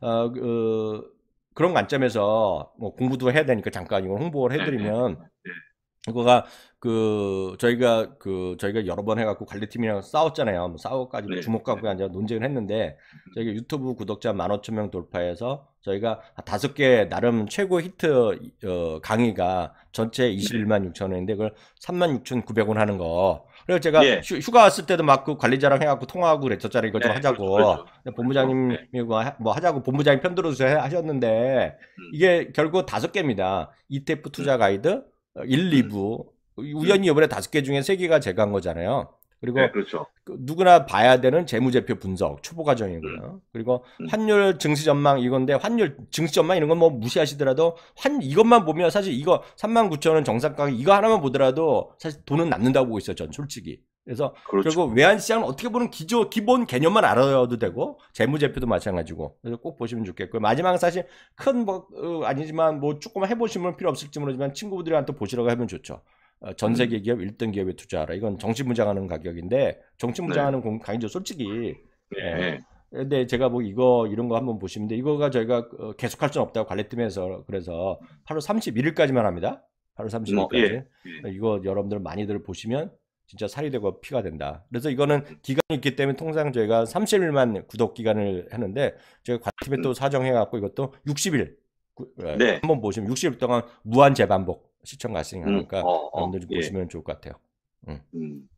어, 그, 그런 관점에서 뭐 공부도 해야 되니까 잠깐 이걸 홍보를 네, 네. 해드리면 네. 그거가 그 저희가 그 저희가 여러 번 해갖고 관리팀이랑 싸웠잖아요. 뭐 싸워가지고 네. 주목 갖고 이제 논쟁을 했는데 음. 저희가 유튜브 구독자 만 오천 명 돌파해서 저희가 다섯 개 나름 최고 히트 어, 강의가 전체 네. 이십일만육천 원인데 그걸 삼만육천 구백 원 하는 거. 그래서 제가 네. 휴, 가 왔을 때도 막 그 관리자랑 해갖고 통화하고 그랬었잖아요. 이거 좀 네, 그렇죠, 하자고. 그렇죠, 본부장님이 그렇죠. 네. 뭐 하자고 본부장님 편 들어주세요 하셨는데 음. 이게 결국 다섯 개입니다. ETF 투자 음. 가이드. 1, 어, 2부 음. 어, 음. 우연히 이번에 다섯 개 중에 세 개가 제가 한 거잖아요. 그리고 네, 그렇죠. 그 누구나 봐야 되는 재무제표 분석 초보 과정이고요. 음. 그리고 음. 환율 증시 전망 이건데 환율 증시 전망 이런 건 뭐 무시하시더라도 환 이것만 보면 사실 이거 3만 9 0원 정상가격 이거 하나만 보더라도 사실 돈은 남는다고 보고 있어요. 전 솔직히 그래서 그렇죠. 결국 외환 시장은 어떻게 보면 기조 기본 개념만 알아도 되고 재무제표도 마찬가지고 그래서 꼭 보시면 좋겠고요. 마지막은 사실 큰뭐 어, 아니지만 뭐 조금 해보시면 필요 없을지 모르지만 친구들한테 보시라고 하면 좋죠. 어, 전 음. 세계 기업 1등 기업에 투자하라. 이건 정치무장하는 가격인데 정치무장하는 네. 강의죠 솔직히. 네. 예. 네. 근데 제가 뭐 이거 이런 거 한번 보시면 돼. 이거가 저희가 어, 계속할 수는 없다고 관리팀에서 그래서 8월 31일까지만 합니다. 8월 31일까지. 어, 뭐, 예. 예. 이거 여러분들 많이들 보시면 진짜 살이 되고 피가 된다. 그래서 이거는 기간이 있기 때문에 통상 저희가 30일만 구독 기간을 했는데 저희 과팀에 또 사정해갖고 이것도 60일 그, 네. 한번 보시면 60일 동안 무한 재반복 시청 가능하니까 음, 어, 어, 여러분들 예. 보시면 좋을 것 같아요. 음. 음.